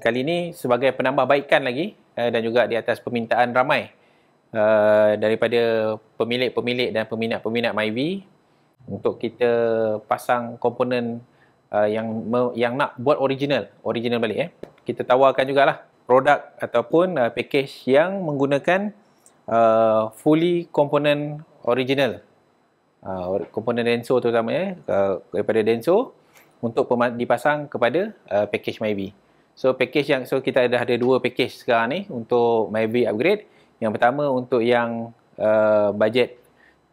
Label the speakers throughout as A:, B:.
A: kali ini sebagai penambah baikan lagi uh, dan juga di atas permintaan ramai uh, daripada pemilik-pemilik dan peminat-peminat MyV untuk kita pasang komponen uh, yang me- yang nak buat original, original balik eh. Kita tawarkan juga lah produk ataupun uh, package yang menggunakan uh, fully komponen original. Uh, komponen Denso terutamanya uh, daripada Denso untuk dipasang kepada uh, package MyV. So package yang so kita dah ada dua package sekarang ni untuk Mavic upgrade. Yang pertama untuk yang uh, budget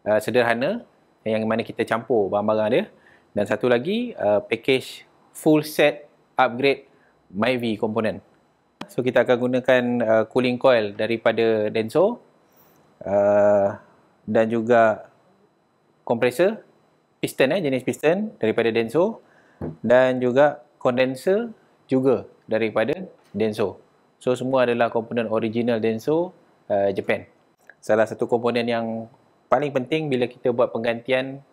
A: uh, sederhana yang mana kita campur barang-barang dia dan satu lagi uh, package full set upgrade Mavic component. So kita akan gunakan uh, cooling coil daripada Denso uh, dan juga compressor piston eh jenis piston daripada Denso dan juga condenser juga daripada Denso. So semua adalah komponen original Denso uh, Japan. Salah satu komponen yang paling penting bila kita buat penggantian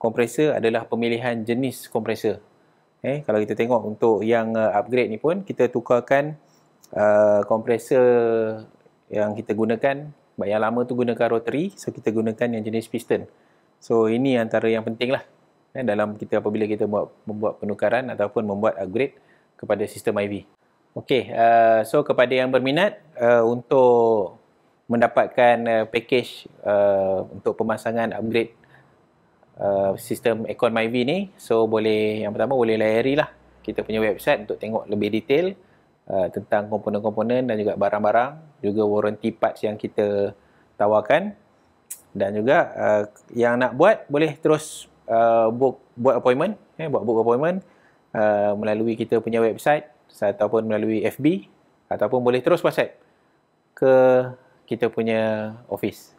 A: kompresor adalah pemilihan jenis kompresor. Eh, kalau kita tengok untuk yang uh, upgrade ni pun kita tukarkan uh, kompresor yang kita gunakan yang lama tu gunakan rotary so kita gunakan yang jenis piston. So ini antara yang penting lah eh, dalam kita apabila kita buat membuat penukaran ataupun membuat upgrade kepada sistem IV. Okey, uh, so kepada yang berminat uh, untuk mendapatkan uh, package uh, untuk pemasangan upgrade uh, sistem Econ MyV ni, so boleh yang pertama boleh layari lah kita punya website untuk tengok lebih detail uh, tentang komponen-komponen dan juga barang-barang, juga warranty parts yang kita tawarkan dan juga uh, yang nak buat boleh terus uh, book buat appointment, eh, buat book appointment uh, melalui kita punya website ataupun melalui FB ataupun boleh terus WhatsApp ke kita punya office.